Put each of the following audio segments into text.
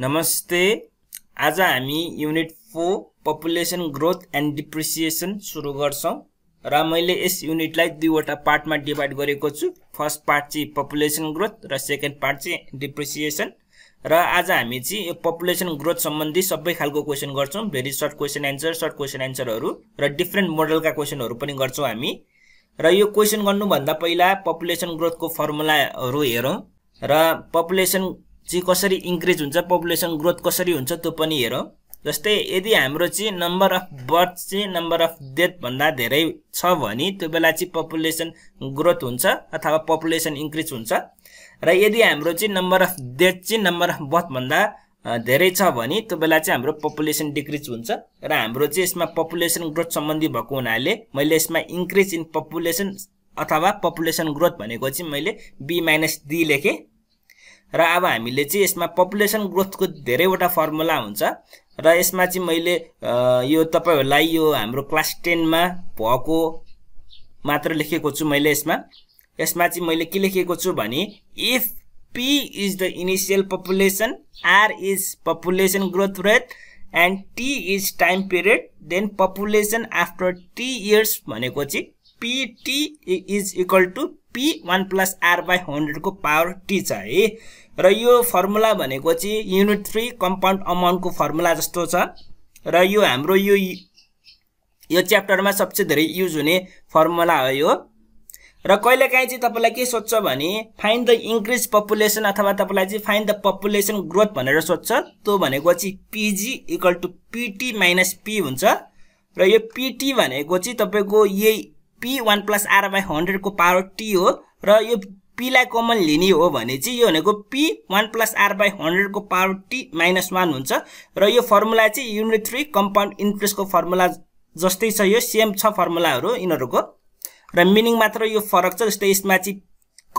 नमस्ते आज हामी unit four population growth and depreciation सुरु गर्छौँ र मैले यस युनिटलाई दुईवटा पार्टमा डिभाइड गरेको छु फर्स्ट पार्ट चाहिँ पपुलेसन ग्रोथ र सेकेन्ड पार्ट चाहिँ डिप्रिसिएसन र आज हामी चाहिँ यो पपुलेसन ग्रोथ सम्बन्धी सबै खालको क्वेसन गर्छौँ very short question answer short question एन्सरहरू र डिफ्रेन्ट मोडलका क्वेसनहरू पनि गर्छौँ हामी र यो क्वेसन गर्नुभन्दा पहिला पपुलेसन ग्रोथको फर्मुलाहरू हेरौँ र पपुलेसन चाहिँ कसरी इन्क्रिज हुन्छ पपुलेसन ग्रोथ कसरी हुन्छ त्यो पनि हेरौँ जस्तै यदि हाम्रो चाहिँ नम्बर अफ बर्थ चाहिँ नम्बर अफ डेथभन्दा धेरै छ भने त्यो बेला चाहिँ पपुलेसन ग्रोथ हुन्छ अथवा पपुलेसन इन्क्रिज हुन्छ र यदि हाम्रो चाहिँ नम्बर अफ डेथ चाहिँ नम्बर अफ बर्थभन्दा धेरै छ भने त्यो बेला चाहिँ हाम्रो पपुलेसन डिक्रिज हुन्छ र हाम्रो चाहिँ यसमा पपुलेसन ग्रोथ सम्बन्धी भएको हुनाले मैले यसमा इन्क्रिज इन पपुलेसन अथवा पपुलेसन ग्रोथ भनेको चाहिँ मैले बी माइनस डी लेखेँ र अब हामीले चाहिँ यसमा पपुलेसन ग्रोथको धेरैवटा फर्मुला हुन्छ र यसमा चाहिँ मैले यो तपाईँहरूलाई यो हाम्रो क्लास टेनमा भएको मात्र लेखेको छु मैले यसमा यसमा चाहिँ मैले के लेखेको छु भने if P is the initial population R is population growth rate and T is time period then population after T years भनेको चाहिँ PT is equal to P one plus R by हन्ड्रेडको पावर टी छ है र यो formula भनेको चाहिँ unit three compound अमाउन्टको फर्मुला जस्तो छ र यो हाम्रो यो यो च्याप्टरमा सबसे धेरै युज हुने फर्मुला हो यो र कहिलेकाहीँ चाहिँ तपाईँलाई के सोध्छ भने फाइन्ड द इन्क्रिज पपुलेसन अथवा तपाईँलाई चाहिँ फाइन्ड द पपुलेसन ग्रोथ भनेर सोध्छ त्यो भनेको चाहिँ PG equal to PT minus P हुन्छ र यो पिटी भनेको चाहिँ तपाईँको यही P one plus R by हन्ड्रेडको पावर टी हो र यो पीलाई कमन लिने हो भने चाहिँ यो भनेको P one plus R by हन्ड्रेडको पावर टी माइनस वान हुन्छ र यो फर्मुला चाहिँ युनिट थ्री कम्पाउन्ड इन्ट्रेस्टको फर्मुला जस्तै छ यो सेम छ फर्मुलाहरू यिनीहरूको र मिनिङ मात्र यो फरक छ जस्तै यसमा चाहिँ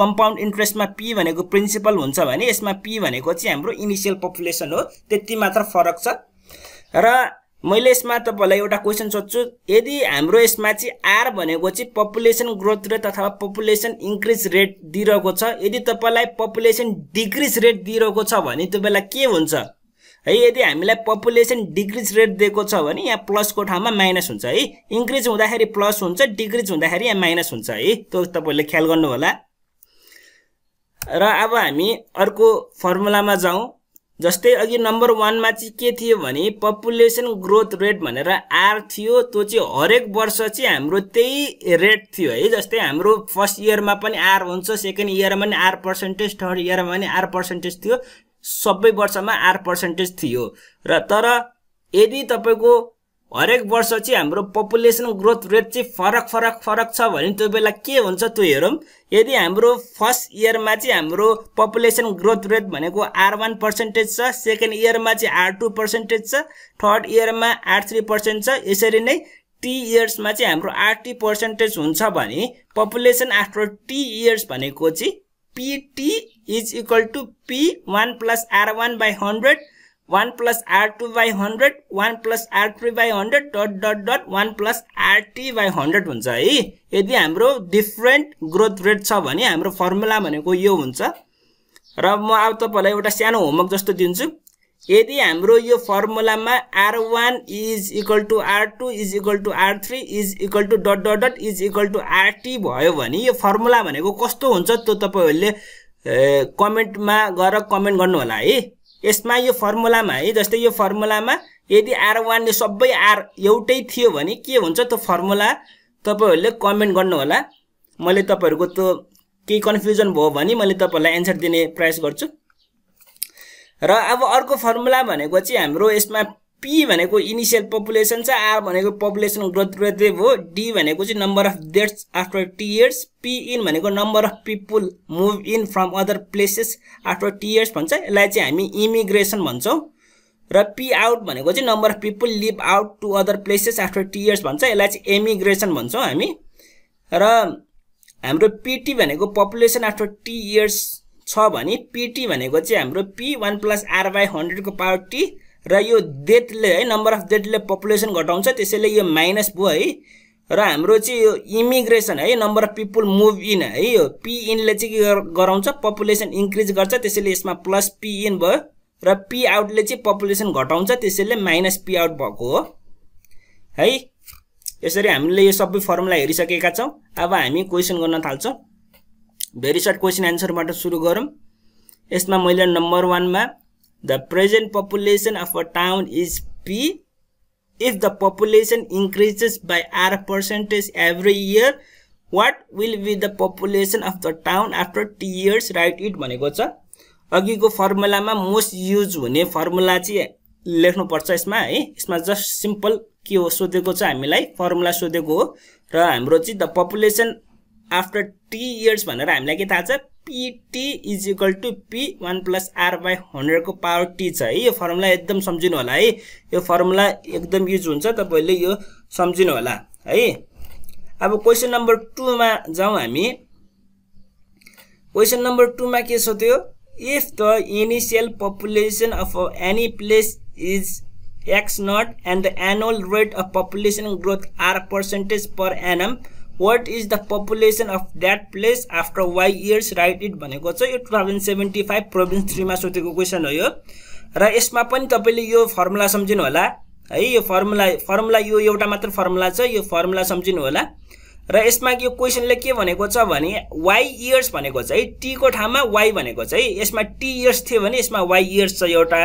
कम्पाउन्ड इन्ट्रेस्टमा पी भनेको प्रिन्सिपल हुन्छ भने यसमा पी भनेको चाहिँ हाम्रो इनिसियल पपुलेसन हो त्यति मात्र फरक छ र मैले यसमा तपाईँलाई एउटा क्वेसन सोध्छु यदि हाम्रो यसमा चाहिँ आर भनेको चाहिँ पपुलेसन ग्रोथ रेट अथवा पपुलेसन इन्क्रिज रेट दिइरहेको छ यदि तपाईँलाई पपुलेसन डिक्रिज रेट दिइरहेको छ भने त्यो बेला के हुन्छ है यदि हामीलाई पपुलेसन डिक्रिज रेट दिएको छ भने यहाँ प्लसको ठाउँमा माइनस हुन्छ है इन्क्रिज हुँदाखेरि प्लस हुन्छ डिक्रिज हुँदाखेरि यहाँ माइनस हुन्छ है त्यो तपाईँले ख्याल गर्नु होला र अब हामी अर्को फर्मुलामा जाउँ जस्तै अघि नम्बर वानमा चाहिँ के थियो भने पपुलेसन ग्रोथ रेट भनेर आर थियो त्यो चाहिँ हरेक वर्ष चाहिँ हाम्रो त्यही रेट थियो है जस्तै हाम्रो फर्स्ट इयरमा पनि आर हुन्छ सेकेन्ड इयरमा पनि आर पर्सेन्टेज थर्ड इयरमा पनि आर पर्सेन्टेज थियो सबै वर्षमा आर पर्सेन्टेज थियो र तर यदि तपाईँको हरेक वर्ष चाहिँ हाम्रो पपुलेसन ग्रोथ रेट चाहिँ फरक फरक फरक छ भने त्यो बेला के हुन्छ त्यो हेरौँ यदि हाम्रो फर्स्ट इयरमा चाहिँ हाम्रो पपुलेसन ग्रोथ रेट भनेको आर वान पर्सेन्टेज छ सेकेन्ड इयरमा चाहिँ आर टू पर्सेन्टेज छ थर्ड इयरमा आर थ्री पर्सेन्ट छ यसरी नै टी इयर्समा चाहिँ हाम्रो आर टी पर्सेन्टेज हुन्छ भने पपुलेसन आफ्टर टी इयर्स भनेको चाहिँ PT is equal to P one plus R one by hundred one plus two by hundred one plus R three by hundred dot dot dot one plus R T by hundred हुन्छ है यदि हाम्रो different growth rate छ भने हाम्रो formula भनेको यो हुन्छ र म अब तपाईँलाई एउटा सानो होमवर्क जस्तो दिन्छु यदि हाम्रो यो फर्मुलामा R one is equal to R two is equal to R three is equal to dot dot dot is equal to RT भयो भने यो फर्मुला भनेको कस्तो हुन्छ त्यो तपाईँहरूले कमेन्टमा गएर कमेन्ट गर्नु होला है यसमा यो फर्मुलामा है जस्तै यो फर्मुलामा यदि आर वानले सबै आर एउटै थियो भने के हुन्छ त्यो फर्मुला तपाईँहरूले कमेन्ट गर्नुहोला मैले तपाईँहरूको त्यो केही कन्फ्युजन भयो भने मैले तपाईँहरूलाई एन्सर दिने प्रयास गर्छु र अब अर्को फर्मुला भनेको चाहिँ हाम्रो यसमा पी भनेको इनिसियल पपुलेसन छ आर भनेको पपुलेसन ग्रोथ रेट हो डी भनेको चाहिँ number of deaths after T years P in भनेको number of people move in from other places after T years भन्छ यसलाई चाहिँ हामी इमिग्रेसन भन्छौँ र पी आउट भनेको चाहिँ number of people leave out to other places after T years भन्छ यसलाई चाहिँ एमिग्रेसन भन्छौँ हामी र हाम्रो पिटी भनेको पपुलेसन आफ्टर टी इयर्स छ भने पिटी भनेको चाहिँ हाम्रो P one plus R by हन्ड्रेडको पावर टी र यो डेथले है नम्बर अफ डेथले पपुलेसन घटाउँछ त्यसैले यो माइनस भयो है र हाम्रो चाहिँ यो इमिग्रेसन है number of people move in है यो पिइनले चाहिँ के गराउँछ पपुलेसन इन्क्रिज गर्छ त्यसैले यसमा प्लस पिइन भयो र पी आउटले चाहिँ पपुलेसन घटाउँछ त्यसैले माइनस पी आउट भएको हो है यसरी हामीले यो सबै फर्मुला हेरिसकेका छौँ अब हामी क्वेसन गर्न थाल्छौँ भेरी सर्ट क्वेसन एन्सरबाट सुरु गरौँ यसमा मैले नम्बर वानमा the present population of a town is P if the population increases by R percentage every year what will be the population of the town after T years write it भनेको छ अघिको फर्मुलामा most use हुने formula चाहिँ लेख्नुपर्छ यसमा है यसमा जस्ट सिम्पल के हो सोधेको छ हामीलाई फर्मुला सोधेको हो र हाम्रो चाहिँ the population after T years भनेर हामीलाई के थाहा छ PT is equal to P one plus R by हन्ड्रेडको पावर टी छ है यो फर्मुला एकदम सम्झिनु होला है यो फर्मुला एकदम युज हुन्छ तपाईँले यो सम्झिनु होला है अब क्वेसन नम्बर टूमा जाउँ हामी क्वेसन नम्बर टूमा के सोध्यो if the initial population of any place is X naught and the annual rate of population growth R percentage per annum what is the population of that place after Y years write it भनेको चाहिँ यो two thousand seventy five province थ्रीमा सोधेको question हो यो र यसमा पनि तपाईँले यो फर्मुला सम्झिनु होला है यो फर्मुला फर्मुला यो एउटा मात्र फर्मुला छ यो फर्मुला सम्झिनु होला र यसमा यो क्वेसनले के भनेको छ भने वाइ इयर्स भनेको चाहिँ टीको ठाउँमा वाइ भनेको चाहिँ यसमा टी इयर्स थियो भने यसमा वाइ इयर्स छ एउटा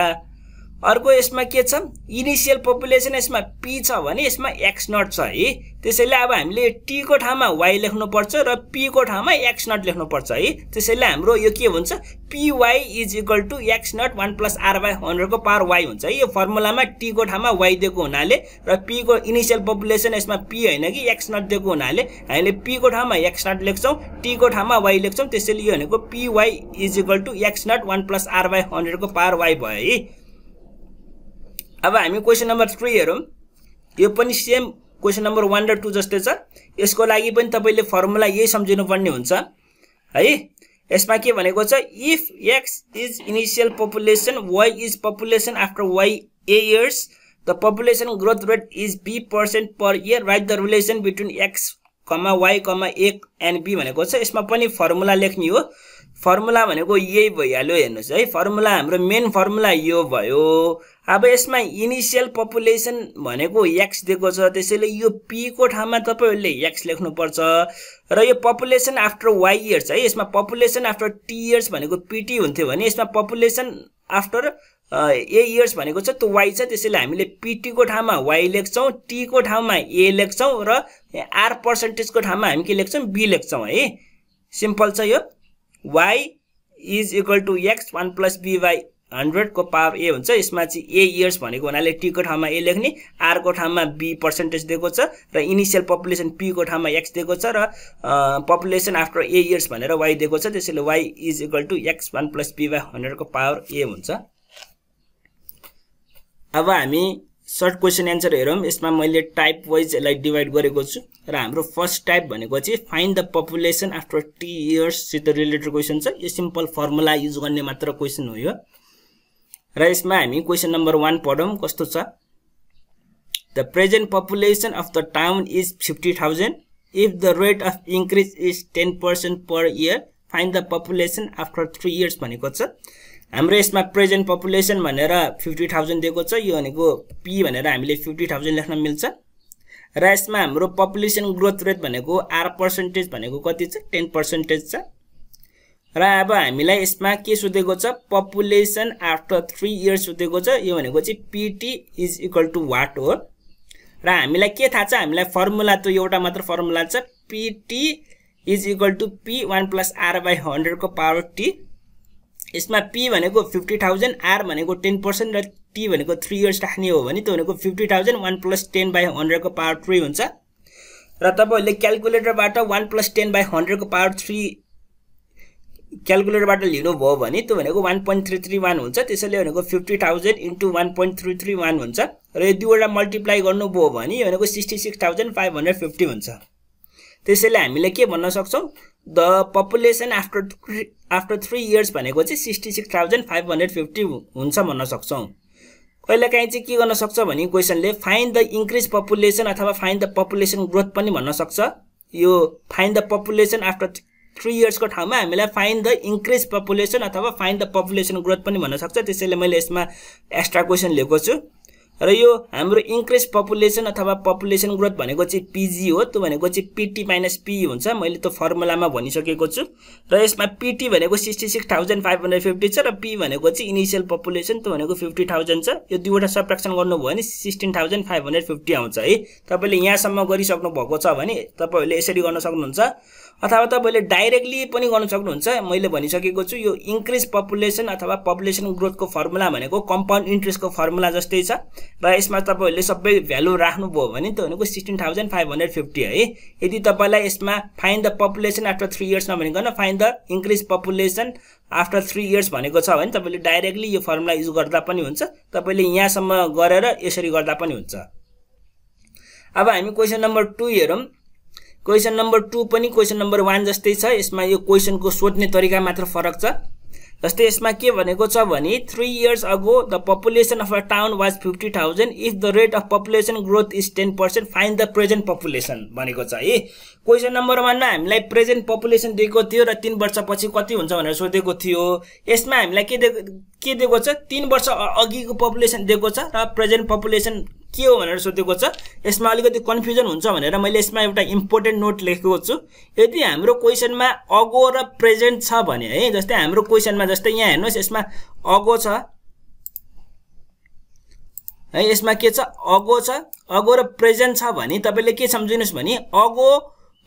अर्को यसमा के छ इनिसियल पपुलेसन यसमा पी छ भने यसमा एक्स नट छ है त्यसैले अब हामीले टीको ठाउँमा वाइ लेख्नुपर्छ र पीको ठाउँमा एक्स नट लेख्नुपर्छ है त्यसैले हाम्रो यो के हुन्छ PY is equal to X naught one plus R Y हन्ड्रेडको पावर वाई हुन्छ है यो फर्मुलामा टीको ठाउँमा वाई दिएको हुनाले र पीको इनिसियल पपुलेसन यसमा पी होइन कि एक्स नट दिएको हुनाले हामीले पीको ठाउँमा एक्स नट लेख्छौँ टीको ठाउँमा वाई लेख्छौँ त्यसैले यो भनेको PY is equal to X naught one plus R Y हन्ड्रेडको पावर वाई भयो है अब हामी क्वेसन नम्बर थ्री हेरौँ यो पनि सेम क्वेसन नम्बर वान र टू जस्तै छ यसको लागि पनि तपाईँले फर्मुला यही सम्झिनुपर्ने हुन्छ है यसमा के भनेको छ if X is initial population Y is population after Y A years the population growth rate is B percent per year write the relation between X comma Y comma एक एन्ड बी भनेको छ यसमा पनि formula लेख्ने हो formula भनेको यही भइहाल्यो हेर्नुहोस् है फर्मुला हाम्रो मेन फर्मुला यो भयो अब यसमा इनिसियल पपुलेसन भनेको एक्स दिएको छ त्यसैले यो पीको ठाउँमा तपाईँहरूले एक्स लेख्नुपर्छ र यो पपुलेसन आफ्टर वाइ इयर्स है यसमा पपुलेसन आफ्टर टी इयर्स भनेको पिटी हुन्थ्यो भने यसमा पपुलेसन आफ्टर ए इयर्स भनेको छ त्यो वाइ छ त्यसैले हामीले पिटीको ठाउँमा वाइ लेख्छौँ टीको ठाउँमा ए लेख्छौँ र आर पर्सेन्टेजको ठाउँमा हामी के लेख्छौँ बी लेख्छौँ है सिम्पल छ यो Y is equal to X one plus B by हन्ड्रेडको पावर ए हुन्छ यसमा चाहिँ ए इयर्स भनेको हुनाले टीको ठाउँमा ए लेख्ने आरको ठाउँमा बी पर्सेन्टेज दिएको छ र इनिसियल पपुलेसन पीको ठाउँमा एक्स दिएको छ र पपुलेसन आफ्टर ए इयर्स भनेर वाइ दिएको छ त्यसैले Y is equal to X one plus B by हन्ड्रेडको पावर ए हुन्छ अब हामी सर्ट क्वेसन एन्सर हेरौँ यसमा मैले टाइप वाइज यसलाई डिभाइड गरेको छु र हाम्रो फर्स्ट टाइप भनेको चाहिँ find the population after T इयर्ससित रिलेटेड क्वेसन छ यो सिम्पल फर्मुला युज गर्ने मात्र क्वेसन हो यो र यसमा हामी क्वेसन नम्बर वान पढौँ कस्तो छ the present population of the town is fifty thousand if the rate of increase is ten percent per year find the population after three years भनेको छ हाम्रो यसमा प्रेजेन्ट पपुलेसन भनेर फिफ्टी थाउजन्ड दिएको छ यो भनेको पी भनेर हामीले फिफ्टी थाउजन्ड लेख्न मिल्छ र यसमा हाम्रो पपुलेसन ग्रोथ रेट भनेको आर पर्सेन्टेज भनेको कति छ टेन पर्सेन्टेज छ र अब हामीलाई यसमा के सोधेको छ पपुलेसन आफ्टर थ्री इयर्स सोधेको छ यो भनेको चाहिँ PT is equal to what हो र हामीलाई के थाहा छ हामीलाई फर्मुला त एउटा मात्र फर्मुला छ PT is equal to P one plus R by हन्ड्रेडको पावर टी यसमा पी भनेको फिफ्टी थाउजन्ड आर भनेको टेन पर्सेन्ट र टी भनेको थ्री इयर्स राख्ने हो भने त्यो भनेको fifty thousand one plus ten by हन्ड्रेडको पावर थ्री हुन्छ र तपाईँहरूले क्यालकुलेटरबाट वान प्लस टेन बाई हन्ड्रेडको पावर थ्री क्यालकुलेटरबाट लिनुभयो भने त्यो भनेको one point three three one हुन्छ त्यसैले भनेको fifty thousand into one point three three one हुन्छ र यो दुईवटा मल्टिप्लाई गर्नुभयो भने यो भनेको sixty six thousand five hundred fifty हुन्छ त्यसैले हामीले के भन्न सक्छौँ the population after after three years भनेको चाहिँ sixty six thousand five hundred fifty हुन्छ भन्न सक्छौँ कहिलेकाहीँ चाहिँ के गर्न सक्छ भने क्वेसनले फाइन द इन्क्रिज पपुलेसन अथवा फाइन द पपुलेसन ग्रोथ पनि भन्न सक्छ यो find the population after three इयर्सको ठाउँमा हामीलाई फाइन द इन्क्रिज पपुलेसन अथवा फाइन द पपुलेसन ग्रोथ पनि भन्न सक्छ त्यसैले मैले यसमा एक्स्ट्रा क्वेसन लिएको छु र यो हाम्रो इन्क्रिज पपुलेसन अथवा पपुलेसन ग्रोथ भनेको चाहिँ पिजी हो त्यो भनेको चाहिँ पिटी माइनस पी हुन्छ मैले त्यो फर्मुलामा भनिसकेको छु र यसमा पिटी भनेको sixty six thousand five hundred fifty छ र पी भनेको चाहिँ इनिसियल पपुलेसन त्यो भनेको फिफ्टी थाउजन्ड छ यो दुईवटा सब्ट्राक्सन गर्नुभयो भने sixteen thousand five hundred fifty आउँछ है तपाईँले यहाँसम्म गरिसक्नु भएको छ भने तपाईँहरूले यसरी गर्न सक्नुहुन्छ अथवा तपाईँले डाइरेक्टली पनि गर्न सक्नुहुन्छ मैले भनिसकेको छु यो इन्क्रिज पपुलेसन अथवा पपुलेसन ग्रोथको फर्मुला भनेको कम्पाउन्ड इन्ट्रेस्टको फर्मुला जस्तै छ र यसमा तपाईँहरूले सबै भ्यालु राख्नुभयो भने त्यो भनेको sixteen thousand five hundred fifty है यदि तपाईँलाई यसमा find the population after three years नभनिकन find the increase population after three years भनेको छ भने तपाईँले डाइरेक्टली यो फर्मुला युज गर्दा पनि हुन्छ तपाईँले यहाँसम्म गरेर यसरी गर्दा पनि हुन्छ अब हामी क्वेसन नम्बर टू हेरौँ क्वेसन नम्बर टू पनि क्वेसन नम्बर वान जस्तै छ यसमा यो क्वेसनको सोध्ने तरिका मात्र फरक छ जस्तै यसमा के भनेको छ भने three years ago the population of a town was fifty thousand if the rate of population growth is ten percent find the present population भनेको छ है क्वेसन नम्बर वानमा हामीलाई प्रेजेन्ट पपुलेसन दिएको थियो र तिन वर्षपछि कति हुन्छ भनेर सोधेको थियो यसमा हामीलाई के दिएको के दिएको छ तिन वर्ष अघिको पपुलेसन दिएको छ र प्रेजेन्ट पपुलेसन के हो भनेर सोधेको छ यसमा अलिकति कन्फ्युजन हुन्छ भनेर मैले यसमा एउटा इम्पोर्टेन्ट नोट लेखेको छु यदि हाम्रो क्वेसनमा अगो र प्रेजेन्ट छ भने है जस्तै हाम्रो क्वेसनमा जस्तै यहाँ हेर्नुहोस् यसमा अगो छ है यसमा के छ अगो छ अगो र प्रेजेन्ट छ भने तपाईँले के सम्झिनुहोस् भने अगो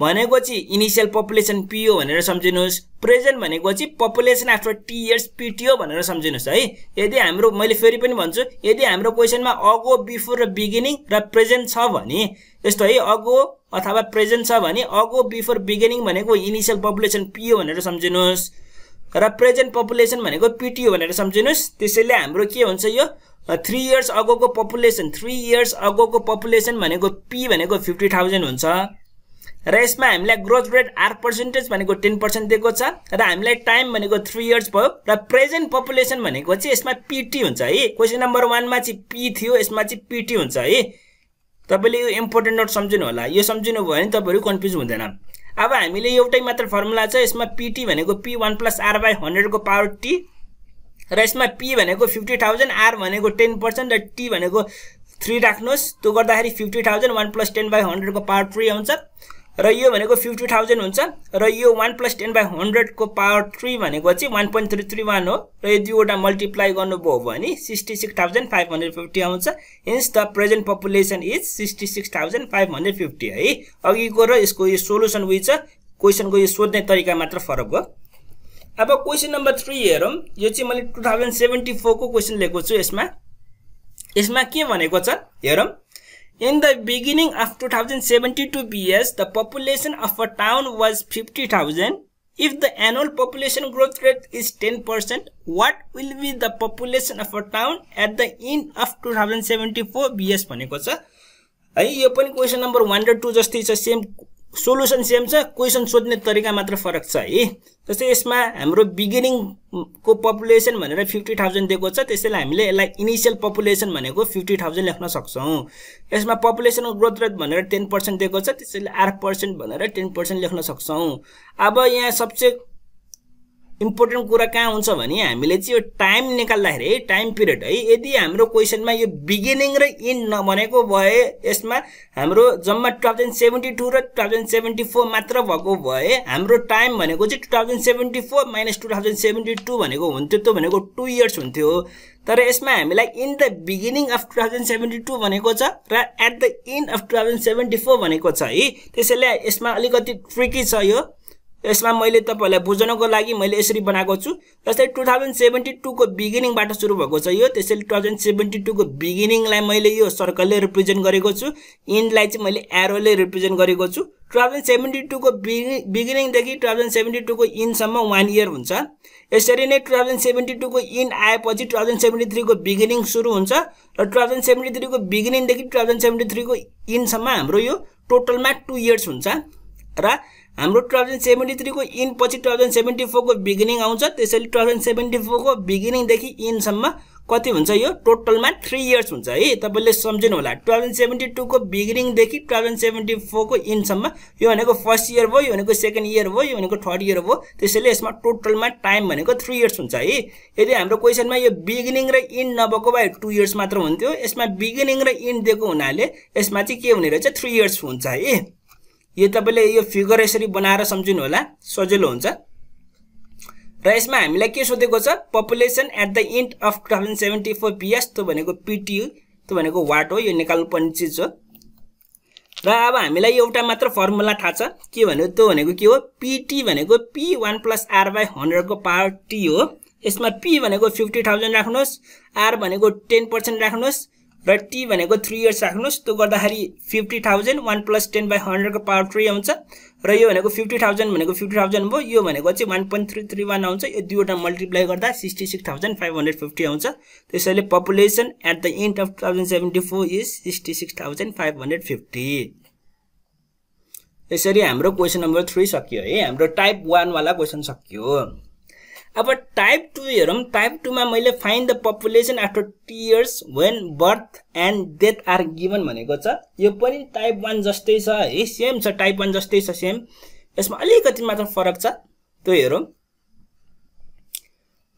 भनेको चाहिँ इनिसियल पपुलेसन पिओ भनेर सम्झिनुहोस् प्रेजेन्ट भनेको चाहिँ पपुलेसन आफ्टर टी इयर्स पिटिओ भनेर सम्झिनुहोस् है यदि हाम्रो मैले फेरि पनि भन्छु यदि हाम्रो क्वेसनमा अगो बिफोर र बिगिनिङ र प्रेजेन्ट छ भने यस्तो है अगो अथवा प्रेजेन्ट छ भने अगो बिफोर बिगिनिङ भनेको इनिसियल पपुलेसन पिओ भनेर सम्झिनुहोस् र प्रेजेन्ट पपुलेसन भनेको पिटिओ भनेर सम्झिनुहोस् त्यसैले हाम्रो के हुन्छ यो थ्री इयर्स अगोको पपुलेसन थ्री इयर्स अगोको पपुलेसन भनेको पी भनेको फिफ्टी थाउजन्ड हुन्छ र यसमा हामीलाई ग्रोथ रेट आर पर्सेन्टेज भनेको टेन पर्सेन्ट दिएको छ र हामीलाई टाइम भनेको थ्री इयर्स भयो र प्रेजेन्ट पपुलेसन भनेको चाहिँ यसमा पिटी हुन्छ है क्वेसन नम्बर वानमा चाहिँ पी थियो यसमा चाहिँ पिटी हुन्छ है तपाईँले यो इम्पोर्टेन्ट नोट सम्झिनु होला यो सम्झिनु भयो भने तपाईँहरू कन्फ्युज हुँदैन अब हामीले एउटै मात्र फर्मुला छ यसमा पिटी भनेको P one plus R by हन्ड्रेडको पावर टी र यसमा पी भनेको फिफ्टी थाउजन्ड आर भनेको टेन पर्सेन्ट र टी भनेको थ्री राख्नुहोस् त्यो गर्दाखेरि fifty thousand one plus ten by हन्ड्रेडको पावर थ्री आउँछ र यो भनेको फिफ्टी थाउजन्ड हुन्छ र यो वान प्लस टेन बाई हन्ड्रेडको पावर थ्री भनेको चाहिँ one point three three one हो र यो दुईवटा मल्टिप्लाई गर्नुभयो भने sixty six thousand five hundred fifty आउँछ hence the present population is sixty six thousand five hundred fifty है अघिको र यसको यो सोल्युसन उयो छ क्वेसनको यो सोध्ने तरिका मात्र फरक हो अब क्वेसन नम्बर थ्री हेरौँ यो चाहिँ मैले टु थाउजन्ड सेभेन्टी फोरको क्वेसन लिएको छु यसमा यसमा के भनेको छ हेरौँ In the beginning of 2072 BS, the population of a town was 50,000. If the annual population growth rate is 10%, what will be the population of a town at the end of 2074 BS भनेको छ है यो पनि question number just र the same solution same छ question सोध्ने तरिका मात्र फरक छ है जस्तै यसमा हाम्रो बिगिनिङको पपुलेसन भनेर फिफ्टी थाउजन्ड दिएको छ त्यसैले हामीले यसलाई इनिसियल पपुलेसन भनेको फिफ्टी थाउजन्ड लेख्न सक्छौँ यसमा पपुलेसनको ग्रोथ रेट भनेर टेन पर्सेन्ट दिएको छ त्यसैले आठ पर्सेन्ट भनेर टेन पर्सेन्ट लेख्न सक्छौँ अब यहाँ सबसे इम्पोर्टेन्ट कुरा कहाँ हुन्छ भने हामीले चाहिँ यो टाइम निकाल्दाखेरि है टाइम पिरियड है यदि हाम्रो क्वेसनमा यो बिगिनिङ र इन्ड नभनेको भए यसमा हाम्रो जम्मा टु थाउजन्ड सेभेन्टी टू र टु थाउजन्ड सेभेन्टी फोर मात्र भएको भए हाम्रो टाइम भनेको चाहिँ two thousand seventy four minus two thousand seventy two भनेको हुन्थ्यो त्यो भनेको टु इयर्स हुन्थ्यो तर यसमा हामीलाई in the beginning of two thousand seventy two भनेको छ र at the end of two thousand seventy four भनेको छ है त्यसैले यसमा अलिकति ट्रिकी छ यो यसमा मैले तपाईँहरूलाई बुझाउनको लागि मैले यसरी बनाएको छु जस्तै टु थाउजन्ड सेभेन्टी टूको बिगिनिङबाट सुरु भएको छ यो त्यसैले टु थाउजन्ड सेभेन्टी टूको बिगिनिङलाई मैले यो सर्कलले रिप्रेजेन्ट गरेको छु इन्डलाई चाहिँ मैले एरोले रिप्रेजेन्ट गरेको छु टु थाउजन्ड सेभेन्टी टूको बिगि बिगिनिङदेखि टु थाउजन्ड सेभेन्टी टूको इनसम्म वान इयर हुन्छ यसरी नै टु थाउजन्ड सेभेन्टी टूको इन आएपछि टु थाउजन्ड सेभेन्टी थ्रीको बिगिनिङ सुरु हुन्छ र टु थाउजन्ड सेभेन्टी थ्रीको बिगिनिङदेखि टु थाउजन्ड सेभेन्टी थ्रीको इनसम्म हाम्रो यो टोटलमा टु इयर्स हुन्छ र हाम्रो टु थाउजन्ड सेभेन्टी थ्रीको पछि टु थाउजन्ड सेभेन्टी फोरको बिगिनिङ आउँछ त्यसैले टु थाउजन्ड सेभेन्टी फोरको बिगिनिङदेखि इनसम्म कति हुन्छ यो टोटलमा थ्री इयर्स हुन्छ है तपाईँले सम्झिनु होला टु थाउजन्ड सेभेन्टी टूको बिगिनिङदेखि टु थाउजन्ड सेभेन्टी फोरको इनसम्म यो भनेको फर्स्ट इयर भयो यो भनेको सेकेन्ड इयर भयो यो भनेको थर्ड इयर भयो त्यसैले यसमा टोटलमा टाइम भनेको थ्री इयर्स हुन्छ है यदि हाम्रो क्वेसनमा यो बिगिनिङ र इन नभएको भए टु इयर्स मात्र हुन्थ्यो यसमा बिगिनिङ र इन दिएको हुनाले यसमा चाहिँ के हुने रहेछ थ्री इयर्स हुन्छ है यो तपाईँले यो फिगर यसरी बनाएर सम्झिनु होला सजिलो हुन्छ र यसमा हामीलाई के सोधेको छ population at the end of two thousand seventy four P S त्यो भनेको पिटियु त्यो भनेको वाट हो यो निकाल्नुपर्ने चिज हो र अब हामीलाई एउटा मात्र फर्मुला थाहा छ के भन्यो त्यो भनेको के हो पिटी भनेको P one plus R by हन्ड्रेडको पावर टी हो यसमा पी भनेको फिफ्टी थाउजन्ड राख्नुहोस् आर भनेको टेन पर्सेन्ट राख्नुहोस् र टी भनेको थ्री इयर्स राख्नुहोस् त्यो गर्दाखेरि fifty thousand one plus ten by हन्ड्रेडको पावर थ्री आउँछ र यो भनेको फिफ्टी थाउजन्ड भनेको फिफ्टी थाउजन्ड भयो यो भनेको चाहिँ one point three three one आउँछ यो दुईवटा मल्टिप्लाई गर्दा sixty six thousand five hundred fifty आउँछ त्यसैले population at the end of two thousand seventy four is sixty six thousand five hundred fifty यसरी हाम्रो क्वेसन नम्बर थ्री सकियो है हाम्रो टाइप वानवाला क्वेसन सकियो अब टाइप टू हेरौँ टाइप टूमा मैले find the population after two years when birth and death are given भनेको छ यो पनि टाइप वान जस्तै छ है सेम छ टाइप वान जस्तै छ सेम यसमा अलिकति मात्र फरक छ त्यो हेरौँ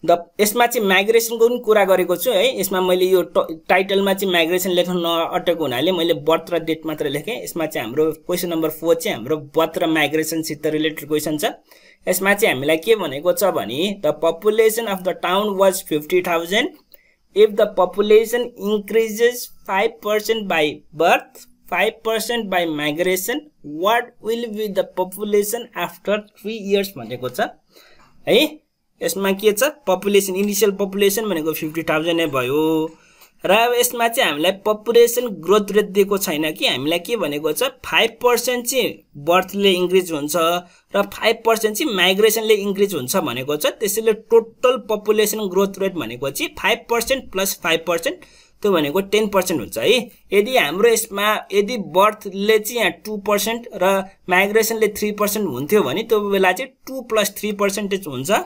द यसमा चाहिँ माइग्रेसनको पनि कुरा गरेको छु है यसमा मैले यो टाइटलमा चाहिँ माइग्रेसन लेख्न नअटेको हुनाले मैले बर्थ र डेट मात्र लेखेँ यसमा चाहिँ हाम्रो क्वेसन नम्बर फोर चाहिँ हाम्रो बर्थ र माइग्रेसनसित रिलेटेड क्वेसन छ यसमा चाहिँ हामीलाई के भनेको छ भने the population of the town was fifty thousand if the population increases five percent by birth five percent by migration what will be the population after three years भनेको छ है यसमा के छ पपुलेसन इनिसियल पपुलेसन भनेको fifty thousand नै भयो र अब यसमा चाहिँ हामीलाई पपुलेसन ग्रोथ रेट दिएको छैन कि हामीलाई के भनेको छ फाइभ पर्सेन्ट चाहिँ बर्थले इन्क्रिज हुन्छ र फाइभ पर्सेन्ट चाहिँ माइग्रेसनले इन्क्रिज हुन्छ भनेको छ त्यसैले टोटल पपुलेसन ग्रोथ रेट भनेको चाहिँ five percent plus five percent त्यो भनेको टेन पर्सेन्ट हुन्छ है यदि हाम्रो यसमा यदि बर्थले चाहिँ यहाँ टू पर्सेन्ट र माइग्रेसनले थ्री पर्सेन्ट हुन्थ्यो भने त्यो बेला चाहिँ टू प्लस थ्री पर्सेन्टेज हुन्छ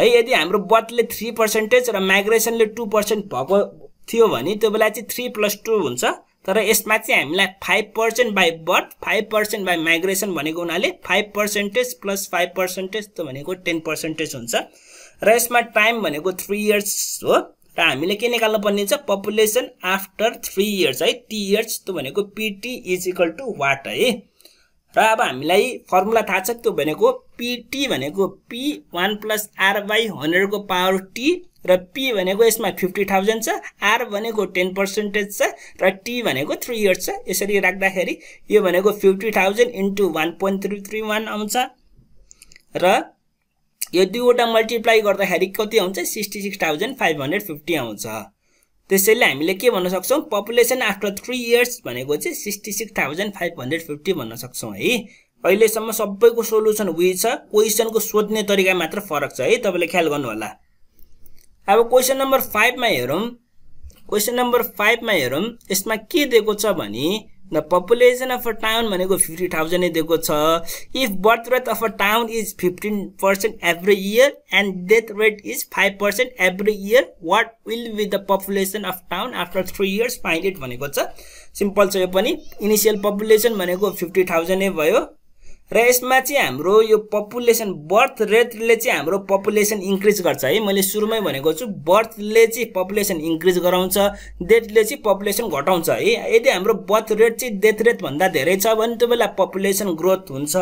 है यदि हाम्रो बर्थले थ्री पर्सेन्टेज र माइग्रेसनले टू पर्सेन्ट भएको थियो भने त्यो बेला चाहिँ थ्री प्लस टू हुन्छ तर यसमा चाहिँ हामीलाई five percent by birth five percent by migration भनेको हुनाले five percentage plus five percentage त भनेको टेन पर्सेन्टेज हुन्छ र यसमा टाइम भनेको थ्री इयर्स हो र हामीले के निकाल्नु पर्ने छ पपुलेसन आफ्टर थ्री इयर्स है टी इयर्स त्यो भनेको P T is equal to what है र अब हामीलाई फर्मुला थाहा छ त्यो भनेको पिटी भनेको P one plus R by हन्ड्रेडको पावर टी र पी भनेको यसमा फिफ्टी थाउजन्ड छ आर भनेको टेन पर्सेन्टेज छ र टी भनेको थ्री इयर्स छ यसरी राख्दाखेरि यो भनेको fifty thousand into one point three three one आउँछ र यो दुईवटा मल्टिप्लाई गर्दाखेरि कति आउँछ sixty six thousand five hundred fifty आउँछ त्यसैले हामीले के भन्न सक्छौँ पपुलेसन आफ्टर थ्री इयर्स भनेको चाहिँ sixty six thousand five hundred fifty भन्न सक्छौँ है अहिलेसम्म सबैको सोल्युसन उयो छ क्वेसनको सोध्ने तरिका मात्र फरक छ है तपाईँले ख्याल गर्नुहोला अब क्वेसन नम्बर फाइभमा हेरौँ क्वेसन नम्बर फाइभमा हेरौँ यसमा के दिएको छ भने the population of a town भनेको फिफ्टी नै दिएको छ if birth rate of a town is fifteen percent every year and death rate is five percent every year what will be the population of town after three years find it भनेको छ simple छ यो पनि initial population भनेको fifty नै भयो र यसमा चाहिँ हाम्रो यो पपुलेसन बर्थ रेटले चाहिँ हाम्रो पपुलेसन इन्क्रिज गर्छ है मैले सुरुमै भनेको छु बर्थले चाहिँ पपुलेसन इन्क्रिज गराउँछ डेथले चाहिँ पपुलेसन घटाउँछ है यदि हाम्रो बर्थ रेट चाहिँ डेथ रेटभन्दा धेरै छ भने त्यो बेला पपुलेसन ग्रोथ हुन्छ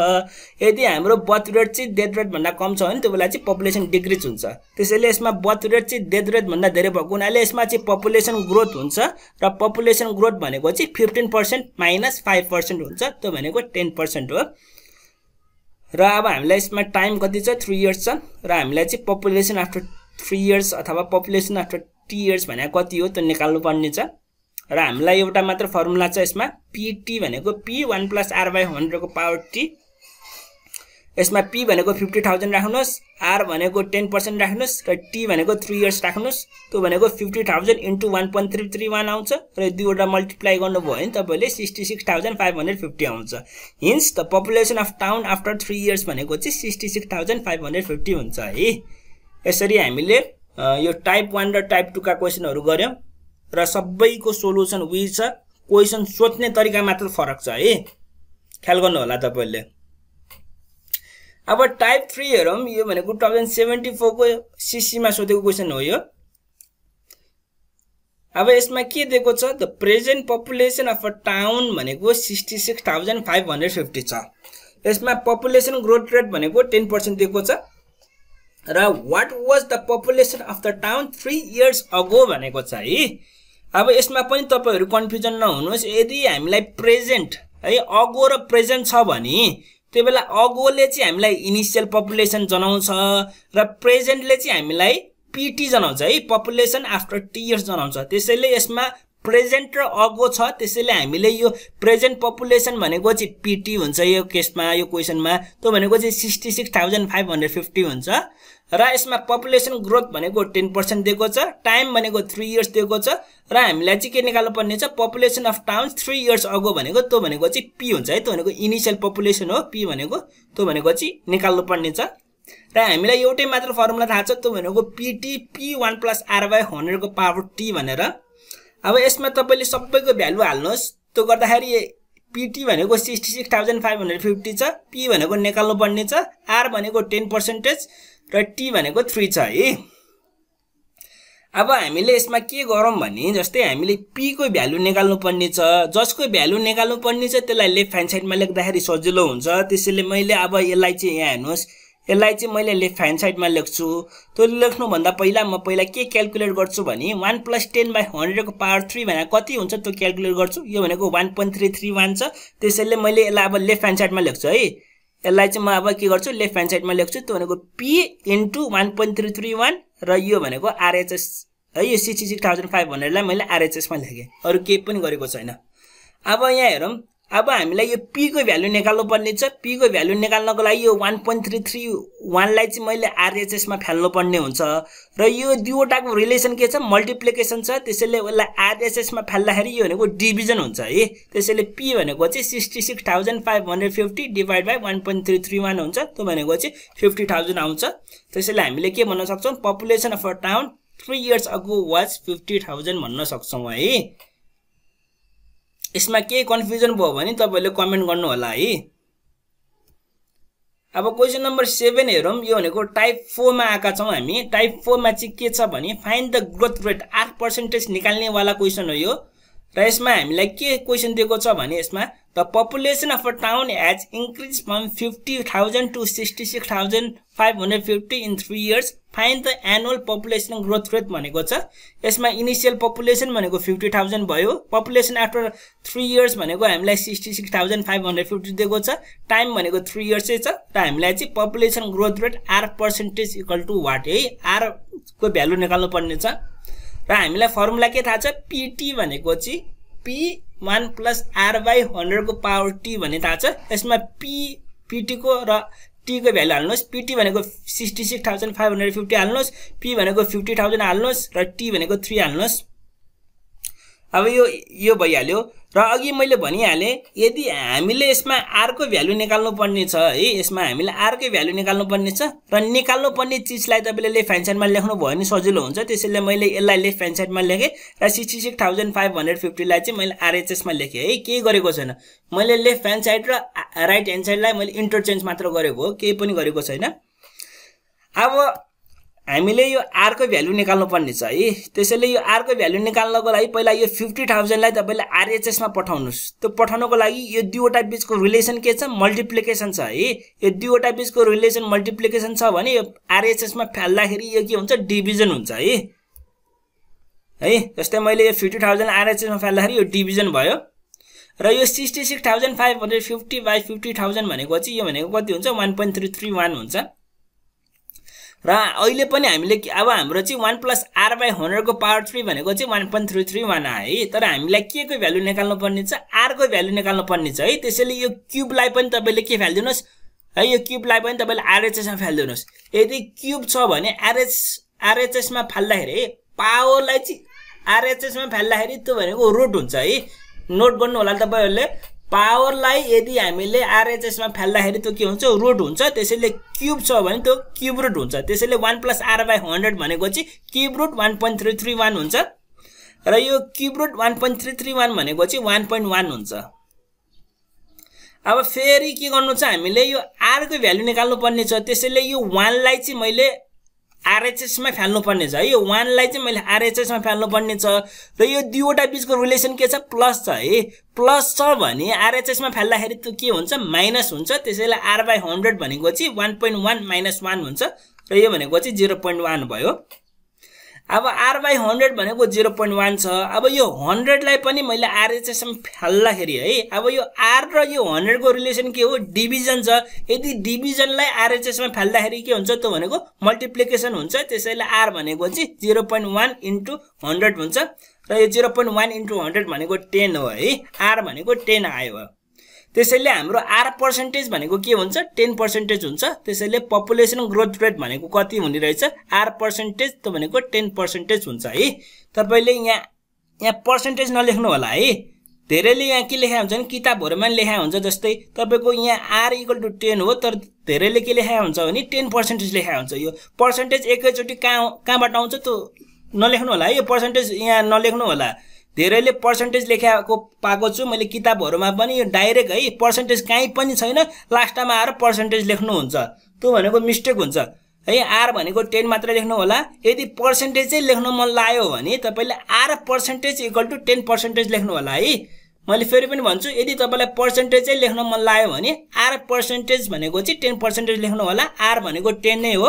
यदि हाम्रो बर्थ रेट चाहिँ डेथ रेटभन्दा कम छ भने त्यो बेला चाहिँ पपुलेसन डिक्रिज हुन्छ त्यसैले यसमा बर्थ रेट चाहिँ डेथ रेटभन्दा धेरै भएको हुनाले यसमा चाहिँ पपुलेसन ग्रोथ हुन्छ र पपुलेसन ग्रोथ भनेको चाहिँ fifteen percent minus five percent हुन्छ त्यो भनेको टेन पर्सेन्ट हो र अब हामीलाई यसमा टाइम कति छ थ्री इयर्स छ र हामीलाई चाहिँ पपुलेसन आफ्टर थ्री इयर्स अथवा पपुलेसन आफ्टर टी इयर्स भनेको कति हो त्यो निकाल्नुपर्ने छ र हामीलाई एउटा मात्र फर्मुला छ यसमा पिटी भनेको P one plus R by हन्ड्रेडको पावर टी यसमा पी भनेको फिफ्टी थाउजन्ड राख्नुहोस् आर भनेको टेन पर्सेन्ट राख्नुहोस् र टी भनेको थ्री इयर्स राख्नुहोस् त्यो भनेको fifty thousand into one point three three one आउँछ र दुईवटा मल्टिप्लाई गर्नुभयो भने तपाईँले sixty six thousand five hundred fifty आउँछ hence the population of town after three years भनेको चाहिँ sixty six thousand five hundred fifty हुन्छ है यसरी हामीले यो टाइप वान र टाइप टूका क्वेसनहरू गऱ्यौँ र सबैको सोल्युसन उयो छ क्वेसन सोध्ने तरिका मात्र फरक छ है ख्याल गर्नु होला तपाईँहरूले अब टाइप थ्री हेरौँ यो भनेको टु थाउजन्ड सेभेन्टी फोरको सिसीमा सोधेको क्वेसन हो यो अब यसमा के दिएको छ the present population of a town भनेको sixty six thousand five hundred fifty छ यसमा पपुलेसन ग्रोथ रेट भनेको टेन पर्सेन्ट दिएको छ र what was the population of the town three years ago भनेको छ है अब यसमा पनि तपाईँहरू कन्फ्युजन नहुनुहोस् यदि हामीलाई प्रेजेन्ट है अगो र प्रेजेन्ट छ भने त्यो बेला अगोले चाहिँ हामीलाई इनिसियल पपुलेसन जनाउँछ र प्रेजेन्टले चाहिँ हामीलाई पिटी जनाउँछ है पपुलेसन आफ्टर टी इयर्स जनाउँछ त्यसैले यसमा प्रेजेन्ट र अगो छ त्यसैले हामीले यो प्रेजेन्ट पपुलेसन भनेको चाहिँ पिटी हुन्छ यो केसमा यो क्वेसनमा त्यो भनेको चाहिँ sixty six thousand five hundred fifty हुन्छ र यसमा पपुलेसन ग्रोथ भनेको टेन पर्सेन्ट दिएको छ टाइम भनेको थ्री इयर्स दिएको छ र हामीलाई चाहिँ के निकाल्नु पर्ने छ population of towns three years ago भनेको त्यो भनेको चाहिँ पी हुन्छ है त्यो भनेको इनिसियल पपुलेसन हो पी भनेको त्यो भनेको चाहिँ निकाल्नु पर्ने छ र हामीलाई एउटै मात्र फर्मुला थाहा छ त्यो भनेको P T P one plus R by हन्ड्रेडको पावर टी भनेर अब यसमा तपाईँले सबैको भ्यालु हाल्नुहोस् त्यो गर्दाखेरि पिटी भनेको sixty six thousand five hundred fifty छ पी भनेको निकाल्नु पर्ने छ आर भनेको टेन पर्सेन्टेज र टी भनेको थ्री छ है अब हामीले यसमा के गरौँ भने जस्तै हामीले पीको भ्यालु निकाल्नु पर्ने छ जसको भ्यालु निकाल्नु पर्ने छ त्यसलाई लेफ्ट ह्यान्ड साइडमा लेख्दाखेरि सजिलो हुन्छ त्यसैले मैले अब यसलाई चाहिँ यहाँ हेर्नुहोस् यसलाई चाहिँ मैले लेफ्ट ह्यान्ड साइडमा लेख्छु त्यो लेख्नुभन्दा पहिला म पहिला के क्यालकुलेट गर्छु भने वान प्लस टेन बाई हन्ड्रेडको पावर थ्री भनेर कति हुन्छ त्यो क्यालकुलेट गर्छु यो भनेको one point three three one छ त्यसैले मैले यसलाई अब लेफ्ट ह्यान्ड साइडमा लेख्छु है यसलाई चाहिँ म अब के गर्छु लेफ्ट ह्यान्ड साइडमा लेख्छु त्यो भनेको P into one point three three one र यो भनेको आरएचएस है यो सिक्सटी सिक्स थाउजन्ड फाइभ हन्ड्रेडलाई मैले आरएचएसमा लेखेँ अरू केही पनि गरेको छैन अब यहाँ हेरौँ अब हामीलाई यो पीको भ्यालु निकाल्नु पर्ने छ पीको भ्यालु निकाल्नको लागि यो वान पोइन्ट थ्री थ्री वानलाई चाहिँ मैले आरएचएसमा फाल्नुपर्ने हुन्छ र यो दुईवटाको रिलेसन के छ मल्टिप्लिकेसन छ त्यसैले यसलाई आरएचएसमा फाल्दाखेरि यो भनेको डिभिजन हुन्छ है त्यसैले पी भनेको चाहिँ sixty six thousand five hundred fifty divide by one point three three one हुन्छ त्यो भनेको चाहिँ फिफ्टी थाउजन्ड आउँछ त्यसैले हामीले के भन्न सक्छौँ population of a town three years ago was fifty thousand भन्न सक्छौँ है यसमा केही कन्फ्युजन भयो भने तपाईँहरूले कमेन्ट गर्नु होला है अब क्वेसन नम्बर सेभेन हेरौँ यो भनेको टाइप फोरमा आएका छौँ हामी टाइप फोरमा चाहिँ के छ भने फाइन द ग्रोथ रेट आठ पर्सेन्टेज निकाल्नेवाला क्वेसन हो यो र यसमा हामीलाई के क्वेसन दिएको छ भने यसमा population of the town has increase from fifty thousand to sixty six thousand five hundred fifty in three years find the annual population growth rate भनेको छ यसमा इनिसियल पपुलेसन भनेको फिफ्टी थाउजन्ड भयो पपुलेसन आफ्टर थ्री इयर्स भनेको हामीलाई sixty six thousand five hundred fifty दिएको छ time भनेको थ्री इयर्सै छ र हामीलाई चाहिँ population growth rate R percentage equal to what है आरको भ्यालु निकाल्नु पर्नेछ र हामीलाई फर्मुला के थाहा छ पिटी भनेको चाहिँ P one plus R by हन्ड्रेडको पावर टी भन्ने थाहा छ यसमा पी पिटीको र टीको भ्यालु हाल्नुहोस् पिटी भनेको sixty six thousand five hundred fifty हाल्नुहोस् पी भनेको फिफ्टी थाउजन्ड हाल्नुहोस् र टी भनेको थ्री हाल्नुहोस् अब यो यो भइहाल्यो र अघि मैले भनिहालेँ यदि हामीले यसमा आरको भ्यालु निकाल्नु निकाल्नुपर्ने छ है यसमा हामीले आरकै भ्यालु निकाल्नु निकाल्नुपर्ने छ र निकाल्नु निकाल्नुपर्ने चिजलाई तपाईँले लेफ्ट ह्यान्ड साइडमा लेख्नु भयो भने सजिलो हुन्छ त्यसैले मैले यसलाई लेफ्ट ह्यान्ड साइडमा लेखेँ र sixty six thousand five hundred फिफ्टीलाई चाहिँ मैले आरएचएसमा लेखेँ है केही गरेको छैन मैले लेफ्ट ह्यान्ड साइड र राइट ह्यान्ड साइडलाई मैले इन्टरचेन्ज मात्र गरेको हो केही पनि गरेको छैन अब हामीले यो आरको भ्यालु निकाल्नुपर्ने छ है त्यसैले यो आरको भ्यालु निकाल्नको लागि पहिला यो फिफ्टी थाउजन्डलाई तपाईँले आरएचएसमा पठाउनुहोस् त्यो पठाउनको लागि यो दुईवटा बिचको रिलेसन के छ मल्टिप्लिकेसन छ है यो दुईवटा बिचको रिलेसन मल्टिप्लिकेसन छ भने यो आरएचएसमा फाल्दाखेरि यो के हुन्छ डिभिजन हुन्छ है है जस्तै मैले यो फिफ्टी थाउजन्ड आरएचएसमा फाल्दाखेरि यो डिभिजन भयो र यो sixty six thousand five hundred fifty by fifty thousand भनेको चाहिँ यो भनेको कति हुन्छ one point three three one हुन्छ र अहिले पनि हामीले अब हाम्रो चाहिँ वान प्लस आर बाई हन्ड्रेडको पावर थ्री भनेको चाहिँ one point three three one आयो है तर हामीलाई के को भ्यालु निकाल्नु पर्ने छ आरको भ्यालु निकाल्नु पर्ने छ है त्यसैले यो क्युबलाई पनि तपाईँले के फालिदिनुहोस् है यो क्युबलाई पनि तपाईँले आरएचएसमा फालिदिनुहोस् यदि क्युब छ भने आरएच आरएचएसमा फाल्दाखेरि है पावरलाई चाहिँ आरएचएसमा फाल्दाखेरि त्यो भनेको रुट हुन्छ है नोट गर्नु होला तपाईँहरूले पावरलाई यदि हामीले आरएचएसमा फाल्दाखेरि त्यो के हुन्छ रुट हुन्छ त्यसैले क्युब छ भने त्यो क्युब रुट हुन्छ त्यसैले one plus R by hundred भनेको चाहिँ cube root one point three three one हुन्छ र यो cube root one point three three one भनेको चाहिँ वान पोइन्ट वान हुन्छ अब फेरि के गर्नु छ हामीले यो आरको भ्यालु निकाल्नु पर्ने छ त्यसैले यो वानलाई चाहिँ मैले आरएचएसमा फाल्नुपर्ने छ है यो वानलाई चाहिँ मैले आरएचएसमा फाल्नुपर्ने छ र यो दुईवटा बिचको रिलेसन के छ प्लस छ है प्लस छ भने आरएचएसमा फाल्दाखेरि त्यो के हुन्छ माइनस हुन्छ त्यसैले आर बाई हन्ड्रेड भनेको चाहिँ one point one minus one हुन्छ र यो भनेको चाहिँ जिरो पोइन्ट वान भयो अब आर बाई हन्ड्रेड भनेको जिरो पोइन्ट वान छ अब यो हन्ड्रेडलाई पनि मैले आरएचएसएम फाल्दाखेरि है अब यो आर र यो हन्ड्रेडको रिलेसन के हो डिभिजन छ यदि डिभिजनलाई आरएचएसमा फाल्दाखेरि के हुन्छ त्यो भनेको मल्टिप्लिकेसन हुन्छ त्यसैले आर भनेको चाहिँ zero point one into hundred हुन्छ र यो zero point one into hundred भनेको टेन हो है आर भनेको टेन आयो त्यसैले हाम्रो आर पर्सेन्टेज भनेको के हुन्छ टेन पर्सेन्टेज हुन्छ त्यसैले पपुलेसन ग्रोथ रेट भनेको कति हुने रहेछ आर पर्सेन्टेज त भनेको टेन पर्सेन्टेज हुन्छ है तपाईँले यहाँ यहाँ पर्सेन्टेज नलेख्नु होला है धेरैले यहाँ के लेखा हुन्छ भने किताबहरूमा पनि लेखा हुन्छ जस्तै तपाईँको यहाँ आर इक्वल टु टेन हो तर धेरैले के लेखा हुन्छ भने टेन पर्सेन्टेज लेखा हुन्छ यो पर्सेन्टेज एकैचोटि कहाँ कहाँबाट आउँछ त्यो नलेख्नु होला है यो पर्सेन्टेज यहाँ नलेख्नु होला धेरैले पर्सेन्टेज लेखाएको पाएको छु मैले किताबहरूमा पनि यो डाइरेक्ट है पर्सेन्टेज कहीँ पनि छैन लास्टमा आएर पर्सेन्टेज लेख्नुहुन्छ त्यो भनेको मिस्टेक हुन्छ है आर भनेको टेन मात्र लेख्नु होला यदि पर्सेन्टेज चाहिँ लेख्नु मन लाग्यो भने तपाईँले R percentage equal to ten percentage लेख्नु होला है मैले फेरि पनि भन्छु यदि तपाईँलाई पर्सेन्टेजै लेख्न मन लाग्यो भने आर पर्सेन्टेज भनेको चाहिँ टेन पर्सेन्टेज लेख्नु होला आर भनेको टेन नै हो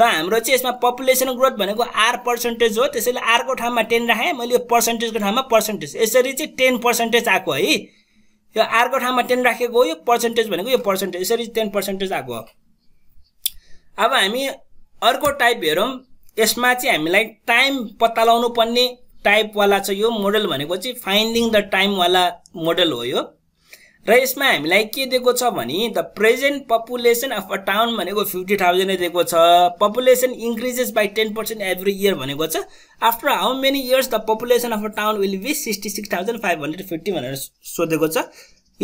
र हाम्रो चाहिँ यसमा पपुलेसन ग्रोथ भनेको आर पर्सेन्टेज हो त्यसैले आरको ठाउँमा टेन राखेँ मैले यो पर्सेन्टेजको ठाउँमा पर्सेन्टेज यसरी चाहिँ टेन पर्सेन्टेज आएको है यो आरको ठाउँमा टेन राखेको हो यो पर्सेन्टेज भनेको यो पर्सेन्टेज यसरी टेन पर्सेन्टेज आएको हो अब हामी अर्को टाइप हेरौँ यसमा चाहिँ हामीलाई टाइम पत्ता लगाउनु पर्ने टाइपवाला छ यो मोडल भनेको चाहिँ फाइन्डिङ द टाइमवाला मोडल हो यो र यसमा हामीलाई के दिएको छ भने the present population of a town भनेको फिफ्टी थाउजन्डै दिएको छ population increases by ten percent every year भनेको छ after how many years the population of a town will be sixty six thousand five hundred fifty भनेर सोधेको छ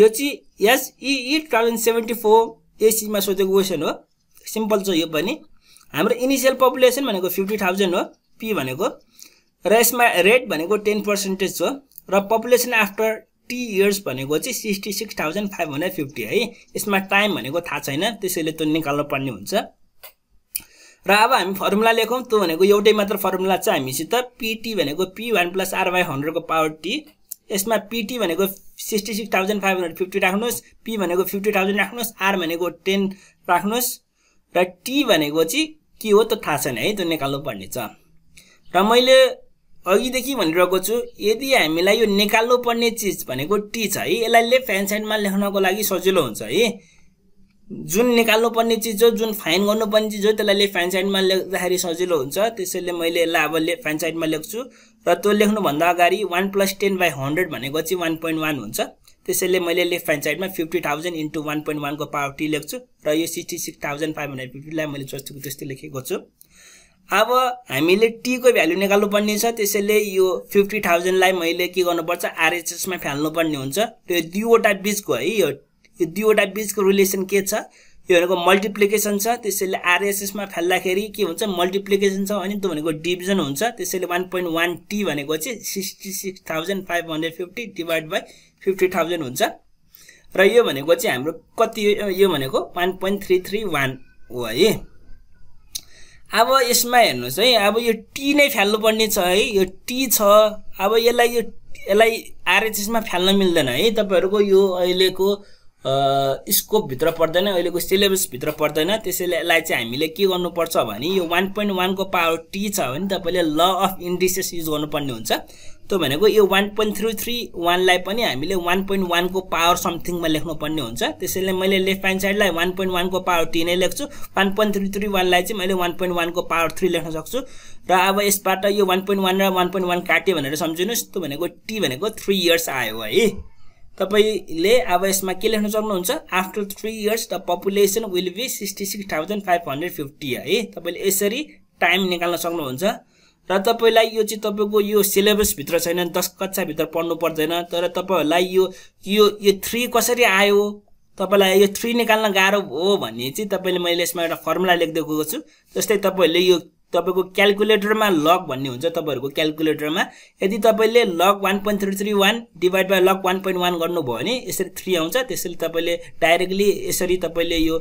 यो चाहिँ S E two thousand seventy four एसीमा सोधेको क्वेसन हो सिम्पल छ यो पनि हाम्रो इनिसियल पपुलेसन भनेको फिफ्टी थाउजन्ड हो पी भनेको र यसमा रेट भनेको टेन पर्सेन्टेज हो र पपुलेसन आफ्टर टी इयर्स भनेको चाहिँ sixty six thousand five hundred fifty है यसमा टाइम भनेको थाहा छैन त्यसैले त्यो निकाल्नु पर्ने हुन्छ र अब हामी फर्मुला लेखौँ त्यो भनेको एउटै मात्र फर्मुला छ हामीसित पिटी भनेको P one plus R Y हन्ड्रेडको पावर टी यसमा पिटी भनेको sixty six thousand five hundred fifty राख्नुहोस् पी भनेको फिफ्टी थाउजन्ड राख्नुहोस् आर भनेको टेन राख्नुहोस् र टी भनेको चाहिँ के हो त्यो थाहा छैन है त्यो निकाल्नु पर्ने छ र मैले अघिदेखि भनिरहेको छु यदि हामीलाई यो निकाल्नुपर्ने चिज भनेको टी छ है यसलाई लेफ्ट ह्यान्ड साइडमा लेख्नको लागि सजिलो हुन्छ है जुन निकाल्नुपर्ने चिज हो जुन फाइन गर्नुपर्ने चिज हो त्यसलाई लेफ्ट ह्यान्ड साइडमा लेख्दाखेरि सजिलो हुन्छ त्यसैले मैले यसलाई अब लेफ्ट ह्यान्ड साइडमा लेख्छु र त्यो लेख्नुभन्दा अगाडि one plus ten by hundred भनेको चाहिँ वान पोइन्ट वान हुन्छ त्यसैले मैले लेफ्ट ह्यान्ड साइडमा fifty thousand into one point वानको पावर टी लेख्छु र यो sixty six thousand five hundred फिफ्टीलाई मैले जस्तोको त्यस्तै लेखेको छु अब हामीले टीको भ्यालु निकाल्नुपर्ने छ त्यसैले यो फिफ्टी थाउजन्डलाई मैले के गर्नुपर्छ आरएचएसमा फाल्नुपर्ने हुन्छ यो दुईवटा बिचको है यो यो दुईवटा बिचको रिलेसन के छ यो भनेको मल्टिप्लिकेसन छ त्यसैले आरएसएसमा फाल्दाखेरि के हुन्छ मल्टिप्लिकेसन छ भने त्यो भनेको डिभिजन हुन्छ त्यसैले वान पोइन्ट वान टी भनेको चाहिँ sixty six thousand five hundred fifty divide by fifty thousand हुन्छ र यो भनेको चाहिँ हाम्रो कति यो भनेको one point three three one हो है अब यसमा हेर्नुहोस् है अब यो टी नै फाल्नुपर्ने छ है यो टी छ अब यसलाई यो यसलाई आरएचएसमा फाल्न मिल्दैन है तपाईँहरूको यो अहिलेको स्कोपभित्र पर्दैन अहिलेको सिलेबसभित्र पर्दैन त्यसैले यसलाई चाहिँ हामीले के गर्नुपर्छ भने यो वान पोइन्ट वानको पावर टी छ भने तपाईँले ल अफ इन्डिसेस युज गर्नुपर्ने हुन्छ त्यो भनेको यो वान पोइन्ट थ्री थ्री वानलाई पनि हामीले वान पोइन्ट वानको पावर समथिङमा लेख्नुपर्ने हुन्छ त्यसैले मैले लेफ्ट ह्यान्ड साइडलाई वान पोइन्ट वानको पावर टी नै लेख्छु वान पोइन्ट थ्री थ्री वानलाई चाहिँ मैले वान पोइन्ट वानको पावर थ्री लेख्न सक्छु र अब यसबाट यो वान पोइन्ट वान र वान पोइन्ट वान काट्यो भनेर सम्झिनुहोस् त्यो भनेको टी भनेको थ्री इयर्स आयो है तपाईँले अब यसमा के लेख्न सक्नुहुन्छ after three years the population will be sixty six thousand five hundred fifty है तपाईँले यसरी टाइम निकाल्न सक्नुहुन्छ र तपाईँलाई यो चाहिँ तपाईँको यो सिलेबसभित्र छैन दस कक्षाभित्र पढ्नु पर्दैन तर तपाईँहरूलाई यो यो यो थ्री कसरी आयो तपाईँलाई यो थ्री निकाल्न गाह्रो हो भन्ने चाहिँ तपाईँले मैले यसमा एउटा फर्मुला लेखिदिएको छु जस्तै तपाईँहरूले यो तपाईँको क्यालकुलेटरमा लक भन्ने हुन्छ तपाईँहरूको क्यालकुलेटरमा यदि तपाईँले log one point three three one divide by log one point one गर्नुभयो भने यसरी थ्री आउँछ त्यसरी तपाईँले डाइरेक्टली यसरी तपाईँले यो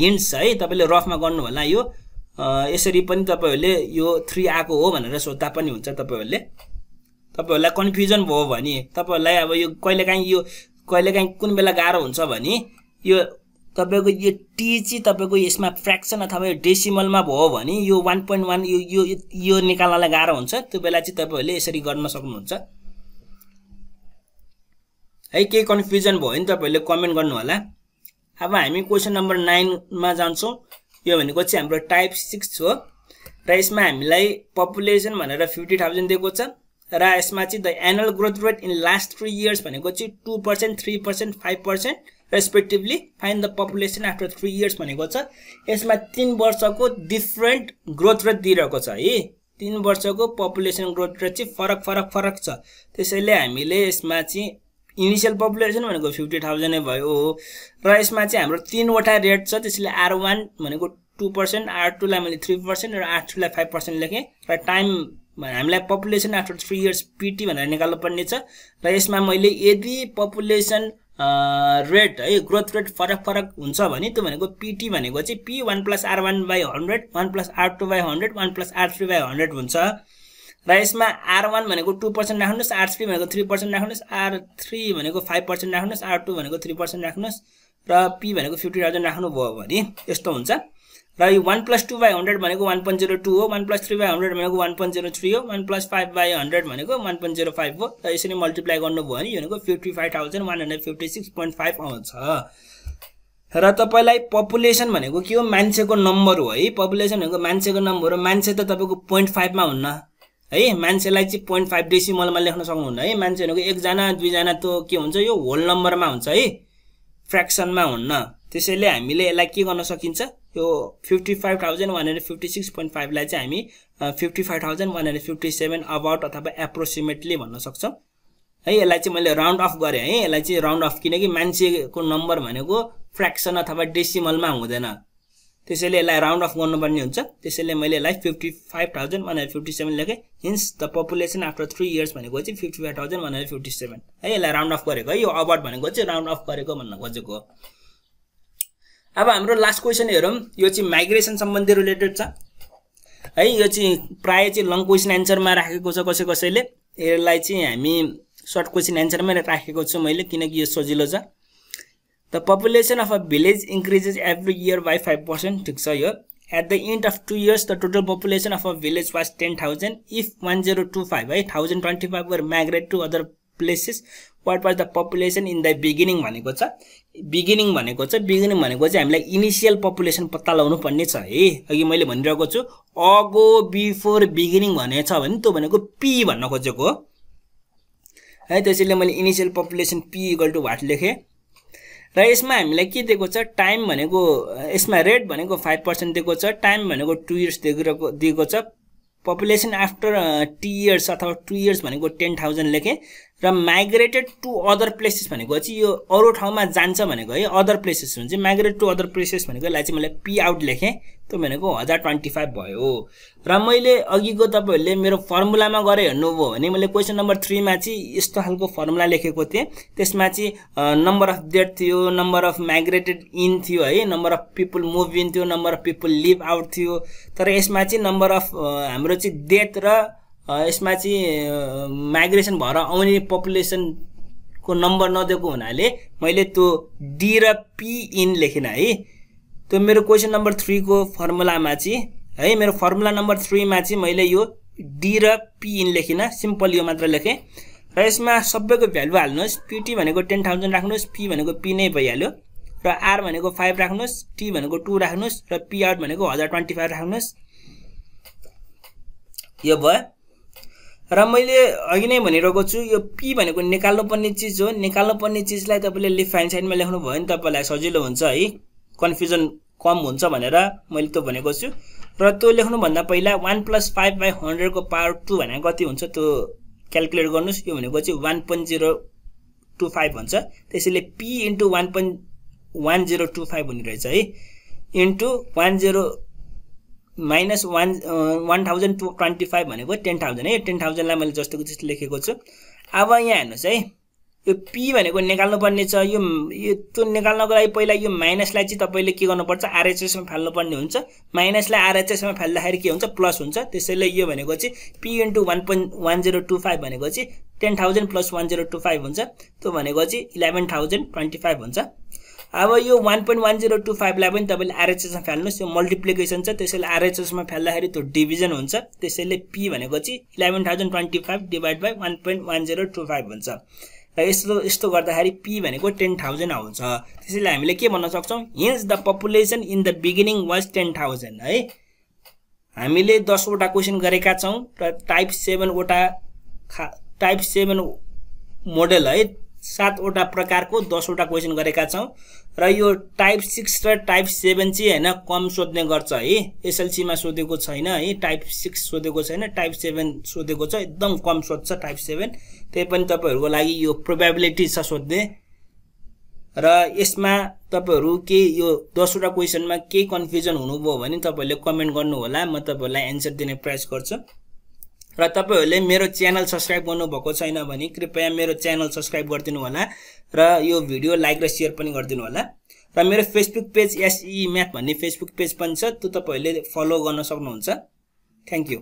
हिन्ट्स है तपाईँले रफमा गर्नु होला यो यसरी पनि तपाईँहरूले यो थ्री आएको हो भनेर सोद्धा पनि हुन्छ तपाईँहरूले तपाईँहरूलाई कन्फ्युजन भयो भने तपाईँहरूलाई अब यो कहिलेकाहीँ यो कहिलेकाहीँ कुन बेला गाह्रो हुन्छ भने यो तपाईँको यो टी चाहिँ तपाईँको यसमा फ्रेक्सन अथवा यो डेसिमलमा भयो भने यो वान पोइन्ट वान यो यो यो निकाल्नलाई गाह्रो हुन्छ त्यो बेला चाहिँ तपाईँहरूले यसरी गर्न सक्नुहुन्छ है केही कन्फ्युजन भयो भने तपाईँहरूले कमेन्ट गर्नु होला अब हामी क्वेसन नम्बर नाइनमा जान्छौँ यो भनेको चाहिँ हाम्रो टाइप सिक्स हो र यसमा हामीलाई पपुलेसन भनेर फिफ्टी थाउजन्ड दिएको छ र यसमा चाहिँ the annual growth rate in last three years भनेको चाहिँ two percent three percent five percent respectively find the population after three years भनेको छ यसमा तिन वर्षको डिफ्रेन्ट ग्रोथ रेट दिइरहेको छ है तिन वर्षको पपुलेसन ग्रोथ रेट चाहिँ फरक फरक फरक छ त्यसैले हामीले यसमा चाहिँ इनिसियल पपुलेसन भनेको फिफ्टी थाउजन्डै भयो हो र यसमा चाहिँ हाम्रो तिनवटा रेट छ त्यसैले आर वान भनेको टू पर्सेन्ट आर टूलाई मैले थ्री पर्सेन्ट र आर थ्रीलाई फाइभ पर्सेन्ट लेखेँ र टाइम हामीलाई population after three years PT भनेर निकाल्नुपर्ने छ र यसमा मैले यदि पपुलेसन रेट है ग्रोथ रेट फरक फरक हुन्छ भने त्यो भनेको पिटी भनेको चाहिँ P one plus R one by hundred one plus R two by hundred one plus R three by hundred हुन्छ र यसमा आर वान भनेको टू पर्सेन्ट राख्नुहोस् आर थ्री भनेको थ्री पर्सेन्ट राख्नुहोस् आर थ्री भनेको फाइभ पर्सेन्ट राख्नुहोस् R two भनेको थ्री पर्सेन्ट राख्नुहोस् र पी भनेको फिफ्टी थाउजन्ड राख्नुभयो भने यस्तो हुन्छ र यो one plus two by hundred भनेको वान पोइन्ट जिरो टू हो one plus three by hundred भनेको वान पोइन्ट जिरो थ्री हो one plus five by hundred भनेको वान पोइन्ट जिरो फाइभ हो र यसरी मल्टिप्लाई गर्नुभयो भने यो भनेको fifty five thousand one hundred fifty six point five आउँछ र तपाईँलाई पपुलेसन भनेको के हो मान्छेको नम्बर हो है पपुलेसन भनेको मान्छेको नम्बर हो मान्छे त तपाईँको पोइन्ट फाइभमा हुन्न है मान्छेलाई चाहिँ पोइन्ट फाइभ डेसी मलमा लेख्न सक्नुहुन्न है मान्छे भनेको एकजना दुईजना त के हुन्छ यो होल नम्बरमा हुन्छ है फ्रेक्सनमा हुन्न त्यसैले हामीले यसलाई के गर्न सकिन्छ यो fifty five thousand one hundred fifty six point फाइभलाई चाहिँ हामी fifty five thousand one hundred fifty seven about अथवा एप्रोक्सिमेटली भन्न सक्छौँ है यसलाई चाहिँ मैले राउन्ड अफ गरेँ है यसलाई चाहिँ राउन्ड अफ किनकि मान्छेको नम्बर भनेको फ्रेक्सन अथवा डेसिमलमा हुँदैन त्यसैले यसलाई राउन्ड अफ गर्नुपर्ने हुन्छ त्यसैले मैले यसलाई fifty five thousand one hundred fifty seven लेखेँ hence the population after three years भनेको चाहिँ fifty five thousand one hundred fifty seven है यसलाई राउन्ड अफ गरेको है यो अवार्ड भनेको चाहिँ राउन्ड अफ गरेको भन्न खोजेको हो अब हाम्रो लास्ट क्वेसन हेरौँ यो चाहिँ माइग्रेसन सम्बन्धी रिलेटेड छ है यो चाहिँ प्रायः चाहिँ लङ क्वेसन एन्सरमा राखेको छ कसै कसैले यसलाई चाहिँ हामी सर्ट क्वेसन एन्सरमै राखेको छु मैले किनकि यो सजिलो छ the population of a village increases every year by five percent ठिक छ यो at the end of two years the total population of a village was ten thousand if one zero two five है thousand twenty five were migrate to other places what was the population in the beginning भनेको छ beginning भनेको छ beginning भनेको चाहिँ हामीलाई initial population पत्ता लगाउनु पर्ने छ है अघि मैले भनिरहेको छु अगो बिफोर बिगिनिङ भने छ भने त्यो भनेको पी भन्न खोजेको हो है त्यसैले मैले initial population P equal to what लेखेँ र यसमा हामीलाई के दिएको छ टाइम भनेको यसमा रेट भनेको फाइभ पर्सेन्ट दिएको छ टाइम भनेको टु इयर्स दिएको दिएको छ पपुलेसन आफ्टर टी इयर्स अथवा टु इयर्स भनेको टेन थाउजन्ड लेखेँ र माइग्रेटेड टु अदर प्लेसेस भनेको चाहिँ यो अरू ठाउँमा जान्छ भनेको है अदर प्लेसेस हुन्छ माइग्रेट टु अदर प्लेसेस भनेको यसलाई चाहिँ मैले पी आउट लेखेँ त्यो भनेको हजार ट्वेन्टी फाइभ भयो र मैले अघिको तपाईँहरूले मेरो फर्मुलामा गरेँ हेर्नुभयो भने मैले क्वेसन नम्बर थ्रीमा चाहिँ यस्तो खालको फर्मुला लेखेको थिएँ त्यसमा चाहिँ नम्बर अफ डेट थियो नम्बर अफ माइग्रेटेड इन थियो है number of people move in थियो number of people leave out थियो तर यसमा चाहिँ नम्बर अफ हाम्रो चाहिँ डेथ र यसमा चाहिँ माइग्रेसन भएर आउने को नम्बर नदिएको हुनाले मैले त्यो डी र पी इन लेखिनँ है त्यो मेरो क्वेसन नम्बर थ्रीको फर्मुलामा चाहिँ है मेरो फर्मुला नम्बर थ्रीमा चाहिँ मैले यो डी र पी इन लेखिनँ सिम्पल यो मात्र लेखेँ र यसमा सबैको भ्यालु हाल्नुहोस् पिटी भनेको टेन थाउजन्ड राख्नुहोस् पी भनेको पी नै भइहाल्यो र आर भनेको फाइभ राख्नुहोस् टी भनेको टू राख्नुहोस् र पी आउट भनेको हजार ट्वेन्टी फाइभ राख्नुहोस् यो भयो र मैले अघि नै भनिरहेको छु यो पी भनेको निकाल्नुपर्ने चिज हो निकाल्नुपर्ने चिजलाई तपाईँले लेफ्ट ह्यान्ड साइडमा लेख्नुभयो भने तपाईँलाई सजिलो हुन्छ है कन्फ्युजन कम हुन्छ भनेर मैले त्यो भनेको छु र त्यो लेख्नुभन्दा पहिला वान प्लस फाइभ बाई हन्ड्रेडको पावर टू भनेर कति हुन्छ त्यो क्यालकुलेट गर्नुहोस् यो भनेको चाहिँ one point zero two five भन्छ त्यसैले P into one point one zero two five हुने रहेछ है into one zero minus one one thousand two twenty five भनेको टेन थाउजन्ड है टेन थाउजन्डलाई मैले जस्तोको त्यस्तो लेखेको छु अब यहाँ हेर्नुहोस् है यो पी भनेको निकाल्नुपर्ने छ यो यो त्यो निकाल्नको लागि पहिला यो माइनसलाई चाहिँ तपाईँले के गर्नुपर्छ आरएचएसमा फाल्नुपर्ने हुन्छ माइनसलाई आरएचएसमा फाल्दाखेरि के हुन्छ प्लस हुन्छ त्यसैले यो भनेको चाहिँ P into one point one zero two five भनेको चाहिँ ten thousand plus one zero two five हुन्छ त्यो भनेको चाहिँ इलेभेन थाउजन्ड ट्वेन्टी फाइभ हुन्छ अब यो one point one zero two फाइभलाई पनि तपाईँले आरएचएसमा फाल्नुहोस् यो मल्टिप्लिकेसन छ त्यसैले आरएचएसमा फाल्दाखेरि त्यो डिभिजन हुन्छ त्यसैले पी भनेको चाहिँ eleven thousand twenty five divide by one point one zero two five हुन्छ र यस्तो यस्तो गर्दाखेरि पी भनेको टेन थाउजन्ड आउँछ त्यसैले हामीले के भन्न सक्छौँ hence the population in the beginning was ten thousand है हामीले दसवटा क्वेसन गरेका छौँ र टाइप सेभेनवटा खा टाइप सेभेन मोडल है सातवटा प्रकारको दसवटा क्वेसन गरेका छौँ र यो टाइप सिक्स र टाइप सेभेन चाहिँ होइन कम सोध्ने गर्छ है एसएलसीमा सोधेको छैन है टाइप सिक्स सोधेको छैन टाइप सेभेन सोधेको छ एकदम कम सोध्छ टाइप सेभेन त्यही पनि तपाईँहरूको लागि यो प्रोभाबिलिटी छ सोध्ने र यसमा तपाईँहरू के यो दसवटा क्वेसनमा केही कन्फ्युजन हुनुभयो भने तपाईँहरूले कमेन्ट गर्नुहोला म तपाईँहरूलाई एन्सर दिने प्रयास गर्छु र तपाईँहरूले मेरो च्यानल सब्सक्राइब गर्नुभएको छैन भने कृपया मेरो च्यानल सब्सक्राइब गरिदिनु होला र यो भिडियो लाइक र सेयर पनि गरिदिनु होला र मेरो फेसबुक पेज एसई म्याथ भन्ने फेसबुक पेज पनि छ त्यो तपाईँहरूले फलो गर्न सक्नुहुन्छ थ्याङ्क यू